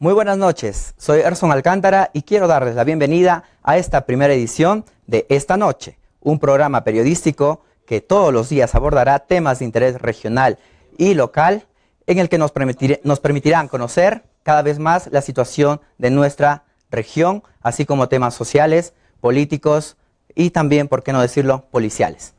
Muy buenas noches, soy Erson Alcántara y quiero darles la bienvenida a esta primera edición de Esta Noche, un programa periodístico que todos los días abordará temas de interés regional y local en el que nos, permitirán conocer cada vez más la situación de nuestra región, así como temas sociales, políticos y también, por qué no decirlo, policiales.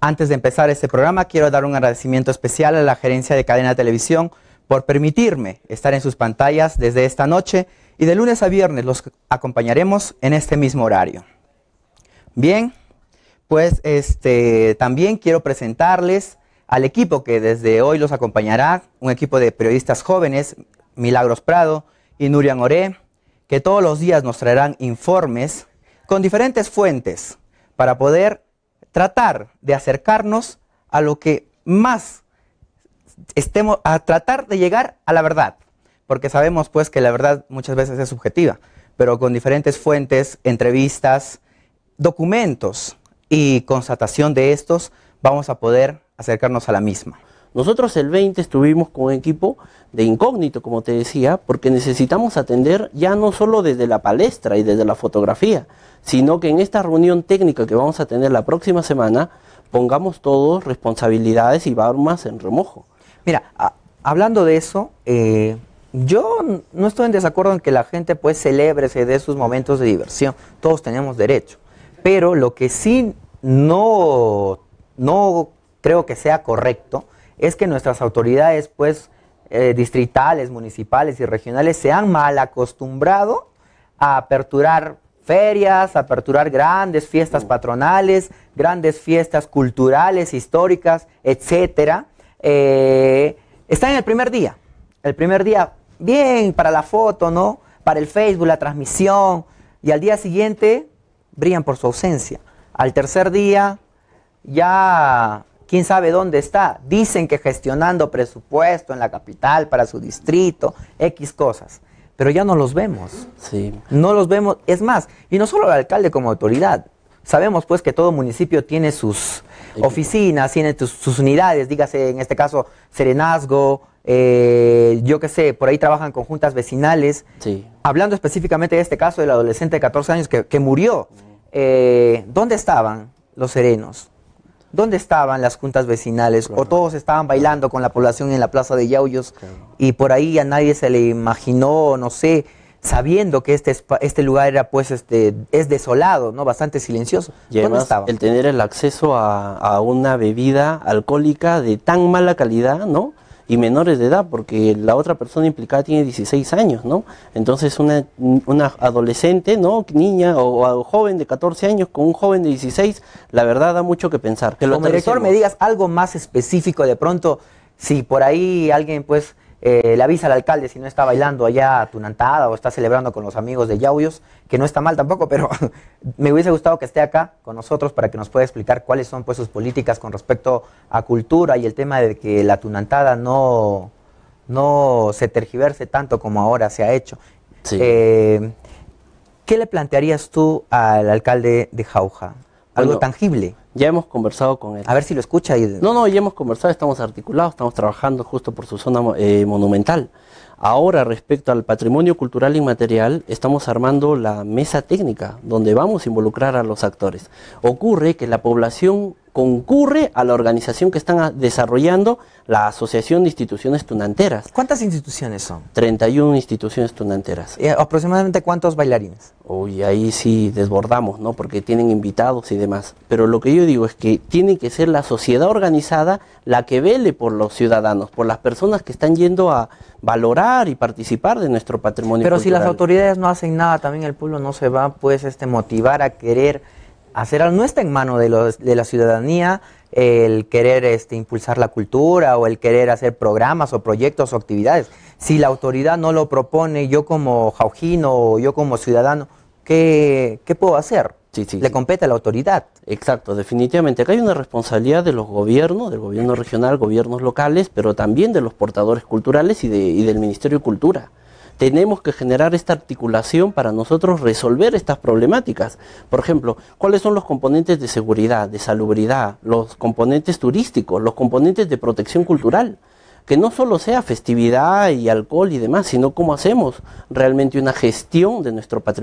Antes de empezar este programa, quiero dar un agradecimiento especial a la gerencia de cadena de televisión por permitirme estar en sus pantallas desde esta noche y de lunes a viernes los acompañaremos en este mismo horario. Bien, pues este, también quiero presentarles al equipo que desde hoy los acompañará, un equipo de periodistas jóvenes, Milagros Prado y Nurian Oré, que todos los días nos traerán informes con diferentes fuentes para poder tratar de acercarnos a lo que más estemos a tratar de llegar a la verdad, porque sabemos pues que la verdad muchas veces es subjetiva, pero con diferentes fuentes, entrevistas, documentos y constatación de estos vamos a poder acercarnos a la misma. Nosotros el 20 estuvimos con un equipo de incógnito, como te decía, porque necesitamos atender ya no solo desde la palestra y desde la fotografía, sino que en esta reunión técnica que vamos a tener la próxima semana pongamos todos responsabilidades y barmas en remojo. Mira, hablando de eso, eh, yo no estoy en desacuerdo en que la gente pues celebre, de sus momentos de diversión. Todos tenemos derecho. Pero lo que sí no, creo que sea correcto es que nuestras autoridades pues eh, distritales, municipales y regionales se han mal acostumbrado a aperturar ferias, a aperturar grandes fiestas patronales, grandes fiestas culturales, históricas, etcétera eh, están en el primer día. El primer día, bien, para la foto, ¿no? Para el Facebook, la transmisión. Y al día siguiente, brillan por su ausencia. Al tercer día, ya quién sabe dónde está. Dicen que gestionando presupuesto en la capital para su distrito, X cosas. Pero ya no los vemos. Sí. No los vemos. Es más, y no solo el alcalde como autoridad, Sabemos pues que todo municipio tiene sus oficinas, tiene sus unidades, dígase en este caso Serenazgo, eh, yo qué sé, por ahí trabajan con juntas vecinales. Hablando específicamente de este caso del adolescente de 14 años que, murió, eh, ¿dónde estaban los serenos? ¿Dónde estaban las juntas vecinales? O todos estaban bailando con la población en la plaza de Yauyos y por ahí a nadie se le imaginó, no sé, sabiendo que este, este lugar era pues este es desolado, ¿no? Bastante silencioso. estaba? el tener el acceso a, una bebida alcohólica de tan mala calidad, ¿no? Y menores de edad, porque la otra persona implicada tiene 16 años, ¿no? Entonces una, una adolescente, ¿no? Niña o, joven de 14 años con un joven de 16, la verdad da mucho que pensar. Que Como director me digas algo más específico de pronto, si por ahí alguien pues eh, le avisa al alcalde si no está bailando allá a Tunantada o está celebrando con los amigos de Yauyos, que no está mal tampoco, pero me hubiese gustado que esté acá con nosotros para que nos pueda explicar cuáles son pues sus políticas con respecto a cultura y el tema de que la Tunantada no, se tergiverse tanto como ahora se ha hecho. Eh, ¿Qué le plantearías tú al alcalde de Jauja? algo tangible. Ya hemos conversado con él. A ver si lo escucha. Y... No, no, ya hemos conversado, estamos articulados, estamos trabajando justo por su zona eh, monumental. Ahora, respecto al patrimonio cultural inmaterial, estamos armando la mesa técnica, donde vamos a involucrar a los actores. Ocurre que la población concurre a la organización que están desarrollando la Asociación de Instituciones Tunanteras. ¿Cuántas instituciones son? 31 instituciones tunanteras. ¿Y eh, ¿Aproximadamente cuántos bailarines? Uy, ahí sí desbordamos, ¿no? Porque tienen invitados y demás. Pero lo que yo digo es que tiene que ser la sociedad organizada la que vele por los ciudadanos, por las personas que están yendo a valorar y participar de nuestro patrimonio Pero si las autoridades no hacen nada, también el pueblo no se va, pues, este, motivar a querer hacer no está en mano de, los, de la ciudadanía el querer este, impulsar la cultura o el querer hacer programas o proyectos o actividades. Si la autoridad no lo propone, yo como jaujino o yo como ciudadano, ¿qué, puedo hacer? Le compete a la autoridad. Exacto, definitivamente. Acá hay una responsabilidad de los gobiernos, del gobierno regional, gobiernos locales, pero también de los portadores culturales y, de, y del Ministerio de Cultura tenemos que generar esta articulación para nosotros resolver estas problemáticas. Por ejemplo, ¿cuáles son los componentes de seguridad, de salubridad, los componentes turísticos, los componentes de protección cultural? que no solo sea festividad y alcohol y demás, sino cómo hacemos realmente una gestión de nuestro patrimonio.